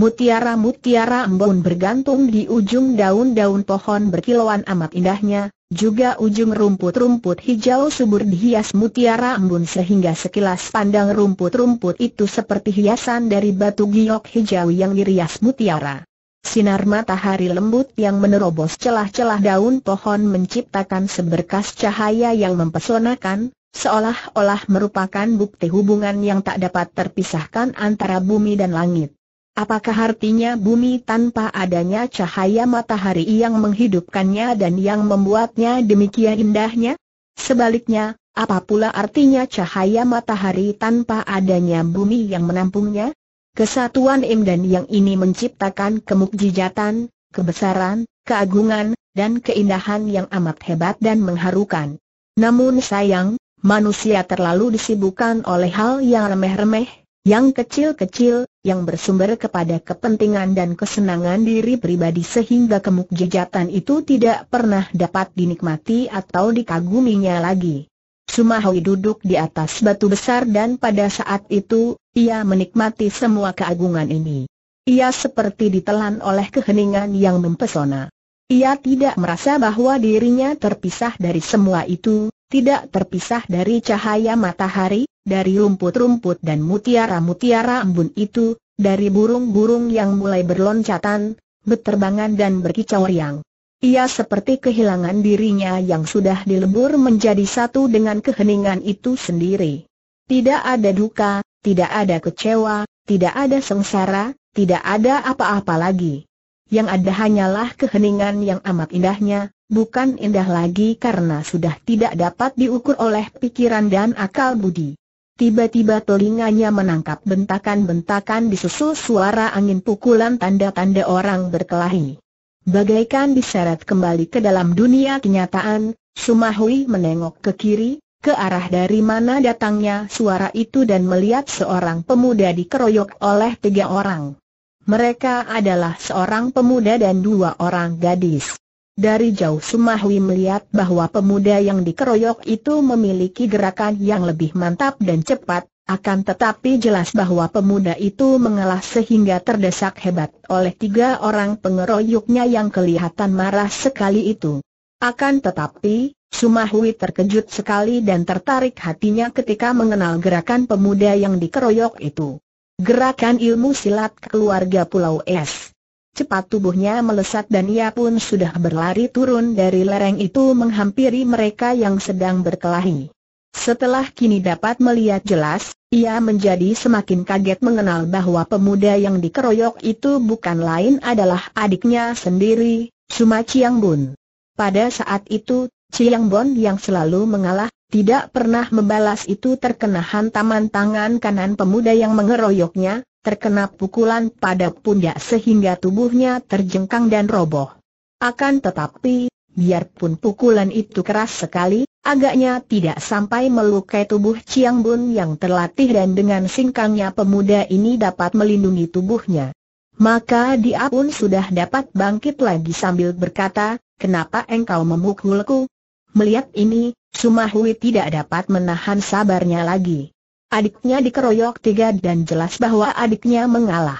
Mutiara-mutiara embun bergantung di ujung daun-daun pohon berkilauan amat indahnya, juga ujung rumput-rumput hijau subur dihias mutiara embun sehingga sekilas pandang rumput-rumput itu seperti hiasan dari batu giok hijau yang dirias mutiara. Sinar matahari lembut yang menerobos celah-celah daun pohon menciptakan seberkas cahaya yang mempesonakan, seolah-olah merupakan bukti hubungan yang tak dapat terpisahkan antara bumi dan langit. Apakah artinya bumi tanpa adanya cahaya matahari yang menghidupkannya dan yang membuatnya demikian indahnya? Sebaliknya, apa pula artinya cahaya matahari tanpa adanya bumi yang menampungnya? Kesatuan dan yang ini menciptakan kemukjizatan, kebesaran, keagungan, dan keindahan yang amat hebat dan mengharukan. Namun sayang, manusia terlalu disibukkan oleh hal yang remeh-remeh, yang kecil-kecil, yang bersumber kepada kepentingan dan kesenangan diri pribadi sehingga kemukjizatan itu tidak pernah dapat dinikmati atau dikaguminya lagi. Sumahwi duduk di atas batu besar dan pada saat itu, ia menikmati semua keagungan ini. Ia seperti ditelan oleh keheningan yang mempesona. Ia tidak merasa bahwa dirinya terpisah dari semua itu, tidak terpisah dari cahaya matahari, dari rumput-rumput dan mutiara-mutiara embun itu, dari burung-burung yang mulai berloncatan, berterbangan dan berkicau riang. Ia seperti kehilangan dirinya yang sudah dilebur menjadi satu dengan keheningan itu sendiri. Tidak ada duka, tidak ada kecewa, tidak ada sengsara, tidak ada apa-apa lagi. Yang ada hanyalah keheningan yang amat indahnya, bukan indah lagi karena sudah tidak dapat diukur oleh pikiran dan akal budi. Tiba-tiba telinganya menangkap bentakan-bentakan disusul suara angin pukulan tanda-tanda orang berkelahi. Bagaikan diseret kembali ke dalam dunia kenyataan, Sumahui menengok ke kiri, ke arah dari mana datangnya suara itu dan melihat seorang pemuda dikeroyok oleh tiga orang. Mereka adalah seorang pemuda dan dua orang gadis. Dari jauh Sumahwi melihat bahwa pemuda yang dikeroyok itu memiliki gerakan yang lebih mantap dan cepat, akan tetapi jelas bahwa pemuda itu mengalah sehingga terdesak hebat oleh tiga orang pengeroyoknya yang kelihatan marah sekali itu. Akan tetapi, Sumahwi terkejut sekali dan tertarik hatinya ketika mengenal gerakan pemuda yang dikeroyok itu. Gerakan ilmu silat keluarga Pulau Es. Cepat tubuhnya melesat dan ia pun sudah berlari turun dari lereng itu menghampiri mereka yang sedang berkelahi. Setelah kini dapat melihat jelas, ia menjadi semakin kaget mengenal bahwa pemuda yang dikeroyok itu bukan lain adalah adiknya sendiri, Suma Chiang Bun. Pada saat itu, Chiang Bun yang selalu mengalah, tidak pernah membalas itu terkena hantaman tangan kanan pemuda yang mengeroyoknya, terkena pukulan pada pundak sehingga tubuhnya terjengkang dan roboh. Akan tetapi, biarpun pukulan itu keras sekali, agaknya tidak sampai melukai tubuh Chiang Bun yang terlatih dan dengan singkangnya pemuda ini dapat melindungi tubuhnya. Maka dia pun sudah dapat bangkit lagi sambil berkata, kenapa engkau memukulku? Melihat ini, Sumahui tidak dapat menahan sabarnya lagi. Adiknya dikeroyok tiga dan jelas bahwa adiknya mengalah.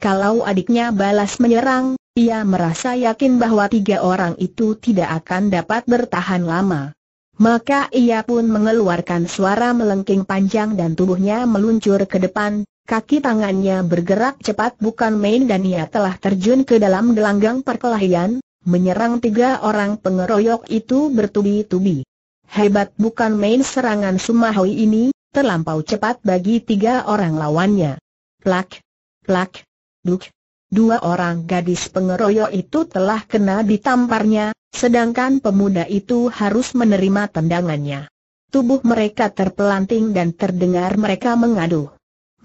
Kalau adiknya balas menyerang, ia merasa yakin bahwa tiga orang itu tidak akan dapat bertahan lama. Maka ia pun mengeluarkan suara melengking panjang dan tubuhnya meluncur ke depan, kaki tangannya bergerak cepat bukan main dan ia telah terjun ke dalam gelanggang perkelahian, menyerang tiga orang pengeroyok itu bertubi-tubi. Hebat bukan main serangan Sumahui ini, terlampau cepat bagi tiga orang lawannya. Plak, plak, duk. Dua orang gadis pengeroyok itu telah kena ditamparnya, sedangkan pemuda itu harus menerima tendangannya. Tubuh mereka terpelanting dan terdengar mereka mengadu.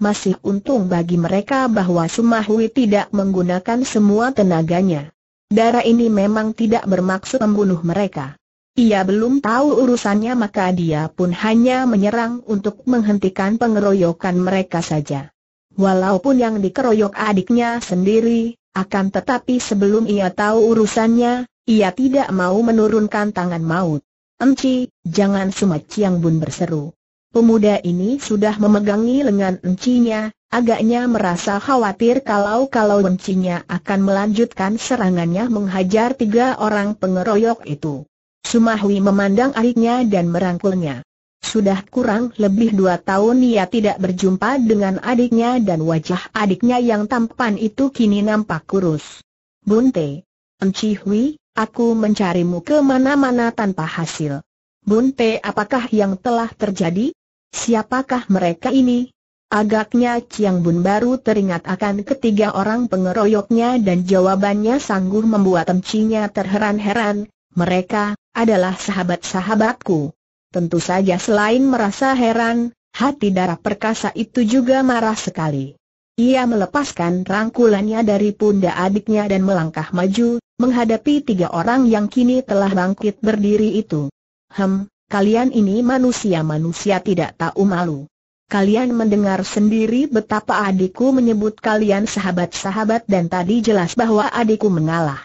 Masih untung bagi mereka bahwa Sumahui tidak menggunakan semua tenaganya. Darah ini memang tidak bermaksud membunuh mereka ia belum tahu urusannya maka dia pun hanya menyerang untuk menghentikan pengeroyokan mereka saja. Walaupun yang dikeroyok adiknya sendiri, akan tetapi sebelum ia tahu urusannya, ia tidak mau menurunkan tangan maut. Enci, jangan sumat yang Bun berseru. Pemuda ini sudah memegangi lengan encinya, agaknya merasa khawatir kalau-kalau encinya akan melanjutkan serangannya menghajar tiga orang pengeroyok itu. Sumahwi memandang adiknya dan merangkulnya. Sudah kurang lebih dua tahun ia tidak berjumpa dengan adiknya dan wajah adiknya yang tampan itu kini nampak kurus. Bunte. Enci Hui, aku mencarimu kemana-mana tanpa hasil. Bunte apakah yang telah terjadi? Siapakah mereka ini? Agaknya Chiang Bun baru teringat akan ketiga orang pengeroyoknya dan jawabannya sanggup membuat emcinya terheran-heran, mereka adalah sahabat-sahabatku. Tentu saja selain merasa heran, hati darah perkasa itu juga marah sekali. Ia melepaskan rangkulannya dari pundak adiknya dan melangkah maju, menghadapi tiga orang yang kini telah bangkit berdiri itu. Hem, kalian ini manusia-manusia tidak tahu malu. Kalian mendengar sendiri betapa adikku menyebut kalian sahabat-sahabat dan tadi jelas bahwa adikku mengalah.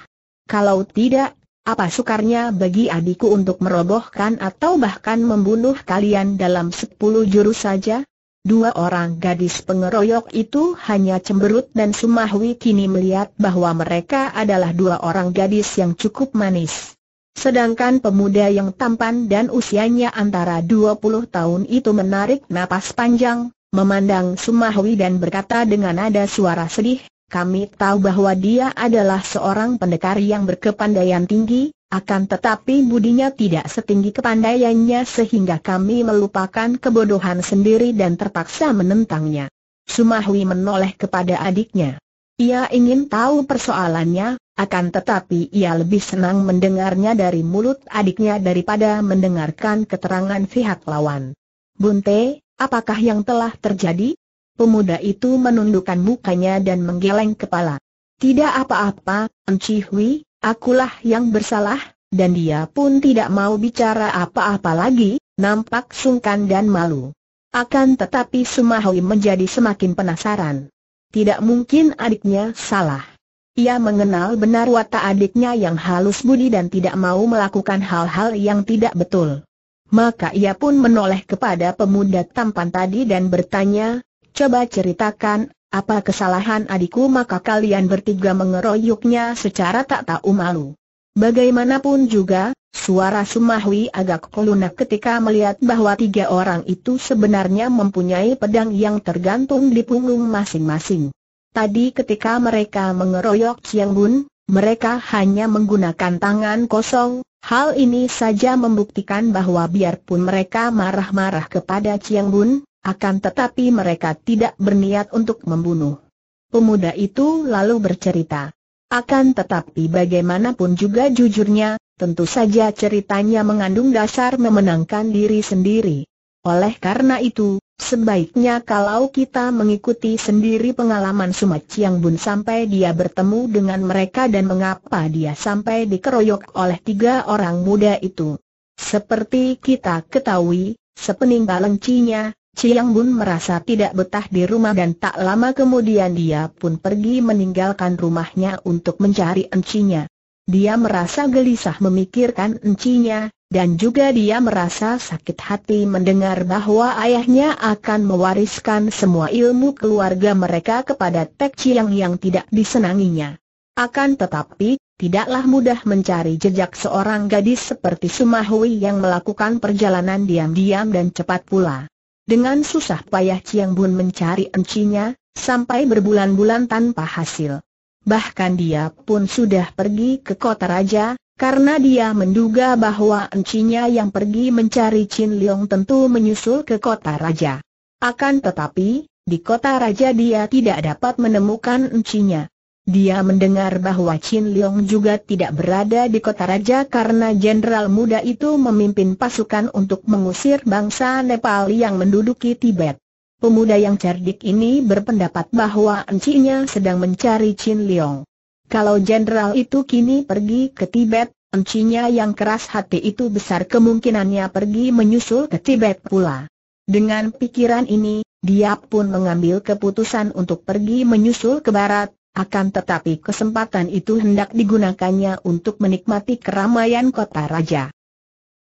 Kalau tidak, apa sukarnya bagi adikku untuk merobohkan atau bahkan membunuh kalian dalam sepuluh jurus saja? Dua orang gadis pengeroyok itu hanya cemberut dan Sumahwi kini melihat bahwa mereka adalah dua orang gadis yang cukup manis. Sedangkan pemuda yang tampan dan usianya antara 20 tahun itu menarik napas panjang, memandang Sumahwi dan berkata dengan nada suara sedih, kami tahu bahwa dia adalah seorang pendekar yang berkepandaian tinggi, akan tetapi budinya tidak setinggi kepandaiannya sehingga kami melupakan kebodohan sendiri dan terpaksa menentangnya. Sumahwi menoleh kepada adiknya. Ia ingin tahu persoalannya, akan tetapi ia lebih senang mendengarnya dari mulut adiknya daripada mendengarkan keterangan pihak lawan. Bunte, apakah yang telah terjadi? pemuda itu menundukkan mukanya dan menggeleng kepala. Tidak apa-apa, Enci Hui, akulah yang bersalah, dan dia pun tidak mau bicara apa-apa lagi, nampak sungkan dan malu. Akan tetapi Sumahui menjadi semakin penasaran. Tidak mungkin adiknya salah. Ia mengenal benar watak adiknya yang halus budi dan tidak mau melakukan hal-hal yang tidak betul. Maka ia pun menoleh kepada pemuda tampan tadi dan bertanya, Coba ceritakan, apa kesalahan adikku maka kalian bertiga mengeroyoknya secara tak tahu malu. Bagaimanapun juga, suara Sumahwi agak kelunak ketika melihat bahwa tiga orang itu sebenarnya mempunyai pedang yang tergantung di punggung masing-masing. Tadi ketika mereka mengeroyok Chiang Bun, mereka hanya menggunakan tangan kosong, hal ini saja membuktikan bahwa biarpun mereka marah-marah kepada Chiang Bun, akan tetapi mereka tidak berniat untuk membunuh. Pemuda itu lalu bercerita. Akan tetapi bagaimanapun juga jujurnya, tentu saja ceritanya mengandung dasar memenangkan diri sendiri. Oleh karena itu, sebaiknya kalau kita mengikuti sendiri pengalaman Sumat Bun sampai dia bertemu dengan mereka dan mengapa dia sampai dikeroyok oleh tiga orang muda itu. Seperti kita ketahui, sepeninggal Cinya. Chiang Bun merasa tidak betah di rumah dan tak lama kemudian dia pun pergi meninggalkan rumahnya untuk mencari encinya. Dia merasa gelisah memikirkan encinya, dan juga dia merasa sakit hati mendengar bahwa ayahnya akan mewariskan semua ilmu keluarga mereka kepada Tek Chiang yang tidak disenanginya. Akan tetapi, tidaklah mudah mencari jejak seorang gadis seperti Sumahui yang melakukan perjalanan diam-diam dan cepat pula. Dengan susah payah Chiang Bun mencari encinya, sampai berbulan-bulan tanpa hasil. Bahkan dia pun sudah pergi ke kota raja, karena dia menduga bahwa encinya yang pergi mencari Chin Leong tentu menyusul ke kota raja. Akan tetapi, di kota raja dia tidak dapat menemukan encinya. Dia mendengar bahwa Chin Leong juga tidak berada di kota raja karena jenderal muda itu memimpin pasukan untuk mengusir bangsa Nepal yang menduduki Tibet. Pemuda yang cerdik ini berpendapat bahwa encinya sedang mencari Chin Leong. Kalau jenderal itu kini pergi ke Tibet, encinya yang keras hati itu besar kemungkinannya pergi menyusul ke Tibet pula. Dengan pikiran ini, dia pun mengambil keputusan untuk pergi menyusul ke barat, akan tetapi kesempatan itu hendak digunakannya untuk menikmati keramaian kota raja.